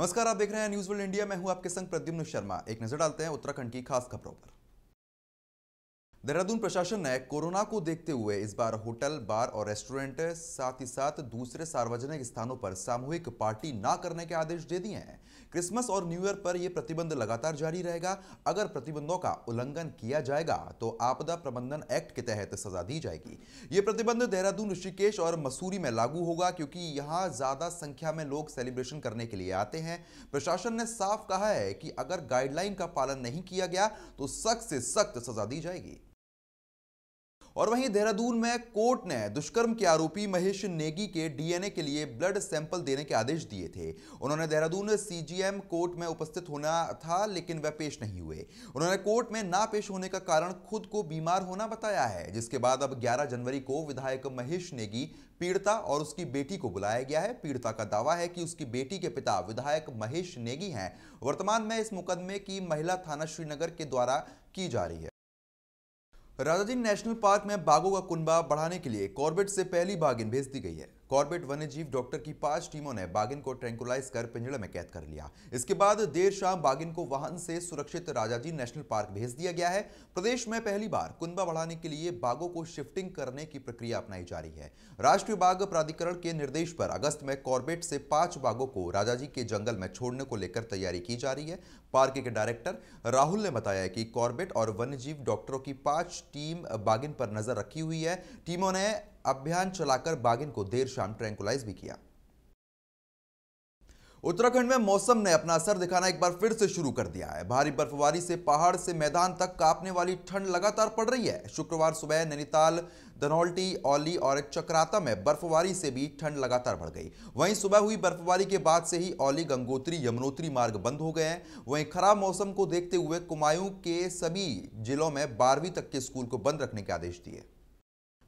नमस्कार आप देख रहे हैं न्यूज वर्ल्ड इंडिया मैं हूं आपके संग प्रद्युम्न शर्मा एक नजर डालते हैं उत्तराखंड की खास खबरों पर देहरादून प्रशासन ने कोरोना को देखते हुए इस बार होटल बार और रेस्टोरेंट साथ ही साथ दूसरे सार्वजनिक स्थानों पर सामूहिक पार्टी ना करने के आदेश दे दिए हैं क्रिसमस और न्यू ईयर पर यह प्रतिबंध लगातार जारी रहेगा अगर प्रतिबंधों का उल्लंघन किया जाएगा तो आपदा प्रबंधन एक्ट के तहत सजा दी जाएगी ये प्रतिबंध देहरादून ऋषिकेश और मसूरी में लागू होगा क्योंकि यहाँ ज़्यादा संख्या में लोग सेलिब्रेशन करने के लिए आते हैं प्रशासन ने साफ कहा है कि अगर गाइडलाइन का पालन नहीं किया गया तो सख्त से सख्त सजा दी जाएगी और वहीं देहरादून में कोर्ट ने दुष्कर्म के आरोपी महेश नेगी के डीएनए के लिए ब्लड सैंपल देने के आदेश दिए थे उन्होंने देहरादून सीजीएम कोर्ट में उपस्थित होना था लेकिन वह पेश नहीं हुए उन्होंने कोर्ट में ना पेश होने का कारण खुद को बीमार होना बताया है जिसके बाद अब 11 जनवरी को विधायक महेश नेगी पीड़िता और उसकी बेटी को बुलाया गया है पीड़िता का दावा है कि उसकी बेटी के पिता विधायक महेश नेगी हैं वर्तमान में इस मुकदमे की महिला थाना श्रीनगर के द्वारा की जा रही है राजाजी नेशनल पार्क में बाघों का कुनबा बढ़ाने के लिए कॉर्बेट से पहली बाघिन भेज दी गई है कॉर्बेट वन्यजीव डॉक्टर की पांच टीमों ने बागिन को ट्रैंकुलाइज कर पिंजड़े में कैद कर लिया इसके बाद देर शाम बागिन को वाहन से सुरक्षित राजाजी नेशनल पार्क भेज दिया गया है प्रदेश में पहली बार कुंबा बढ़ाने के लिए बाघों को शिफ्टिंग करने की प्रक्रिया अपनाई जा रही है राष्ट्रीय बाघ प्राधिकरण के निर्देश पर अगस्त में कॉर्बेट से पांच बाघों को राजाजी के जंगल में छोड़ने को लेकर तैयारी की जा रही है पार्क के डायरेक्टर राहुल ने बताया कि कॉर्बेट और वन्यजीव डॉक्टरों की पांच टीम बागिन पर नजर रखी हुई है टीमों ने अभियान चलाकर बागिन को देर शाम ट्रैंकुलाइज भी किया उत्तराखंड में मौसम ने अपना असर दिखाना एक बार फिर से शुरू कर दिया है भारी बर्फबारी से पहाड़ से मैदान तक कांपने वाली ठंड लगातार पड़ रही है शुक्रवार सुबह नैनीताल धनौल्टी औली और चक्राता में बर्फबारी से भी ठंड लगातार बढ़ गई वहीं सुबह हुई बर्फबारी के बाद से ही औली गंगोत्री यमुनोत्री मार्ग बंद हो गए हैं वहीं खराब मौसम को देखते हुए कुमायूं के सभी जिलों में बारहवीं तक के स्कूल को बंद रखने के आदेश दिए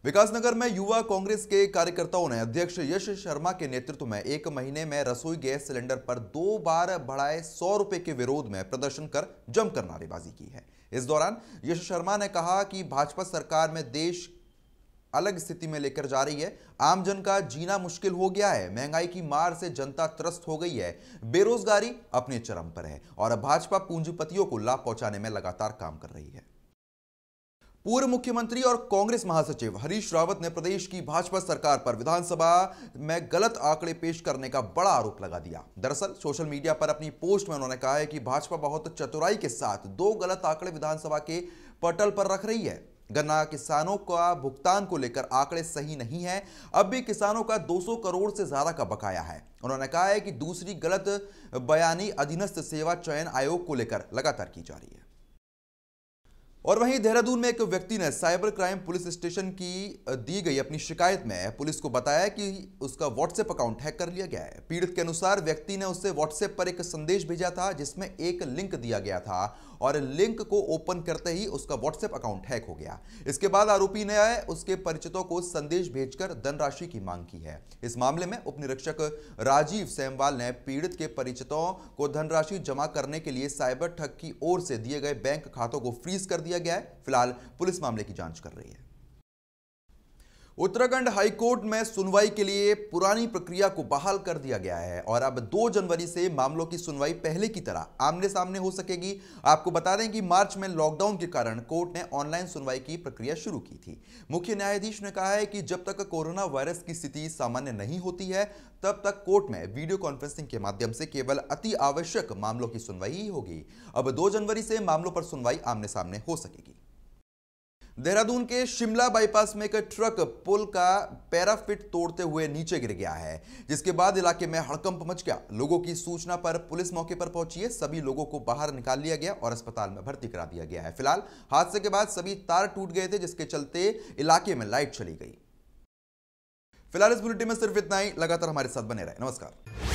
विकासनगर में युवा कांग्रेस के कार्यकर्ताओं ने अध्यक्ष यश शर्मा के नेतृत्व में एक महीने में रसोई गैस सिलेंडर पर दो बार बढ़ाए सौ रुपए के विरोध में प्रदर्शन कर जमकर नारेबाजी की है इस दौरान यश शर्मा ने कहा कि भाजपा सरकार में देश अलग स्थिति में लेकर जा रही है आमजन का जीना मुश्किल हो गया है महंगाई की मार से जनता त्रस्त हो गई है बेरोजगारी अपने चरम पर है और भाजपा पूंजीपतियों को लाभ पहुंचाने में लगातार काम कर रही है पूर्व मुख्यमंत्री और कांग्रेस महासचिव हरीश रावत ने प्रदेश की भाजपा सरकार पर विधानसभा में गलत आंकड़े पेश करने का बड़ा आरोप लगा दिया दरअसल सोशल मीडिया पर अपनी पोस्ट में उन्होंने कहा है कि भाजपा बहुत चतुराई के साथ दो गलत आंकड़े विधानसभा के पटल पर रख रही है गन्ना किसानों का भुगतान को लेकर आंकड़े सही नहीं है अब भी किसानों का 200 करोड़ से ज्यादा का बकाया है उन्होंने कहा है कि दूसरी गलत बयानी अधीनस्थ सेवा चयन आयोग को लेकर लगातार की जा रही है और वहीं देहरादून में एक व्यक्ति ने साइबर क्राइम पुलिस स्टेशन की दी गई अपनी शिकायत में पुलिस को बताया कि उसका व्हाट्सएप अकाउंट हैक कर लिया गया है पीड़ित के अनुसार व्यक्ति ने उसे व्हाट्सएप पर एक संदेश भेजा था जिसमें एक लिंक दिया गया था और लिंक को ओपन करते ही उसका व्हाट्सएप अकाउंट हैक हो गया इसके बाद आरोपी ने उसके परिचितों को संदेश भेजकर धनराशि की मांग की है इस मामले में उप निरीक्षक राजीव सैमवाल ने पीड़ित के परिचितों को धनराशि जमा करने के लिए साइबर ठग की ओर से दिए गए बैंक खातों को फ्रीज कर दिया दिया गया है फिलहाल पुलिस मामले की जांच कर रही है उत्तराखंड हाईकोर्ट में सुनवाई के लिए पुरानी प्रक्रिया को बहाल कर दिया गया है और अब 2 जनवरी से मामलों की सुनवाई पहले की तरह आमने सामने हो सकेगी आपको बता दें कि मार्च में लॉकडाउन के कारण कोर्ट ने ऑनलाइन सुनवाई की प्रक्रिया शुरू की थी मुख्य न्यायाधीश ने कहा है कि जब तक कोरोना वायरस की स्थिति सामान्य नहीं होती है तब तक कोर्ट में वीडियो कॉन्फ्रेंसिंग के माध्यम से केवल अति आवश्यक मामलों की सुनवाई ही होगी अब दो जनवरी से मामलों पर सुनवाई आमने सामने हो सकेगी देहरादून के शिमला बाईपास में एक ट्रक पुल का पैराफिट तोड़ते हुए नीचे गिर गया है जिसके बाद इलाके में हड़कंप मच गया लोगों की सूचना पर पुलिस मौके पर पहुंची है सभी लोगों को बाहर निकाल लिया गया और अस्पताल में भर्ती करा दिया गया है फिलहाल हादसे के बाद सभी तार टूट गए थे जिसके चलते इलाके में लाइट चली गई फिलहाल इस बुलेटिन में सिर्फ इतना ही लगातार हमारे साथ बने रहे नमस्कार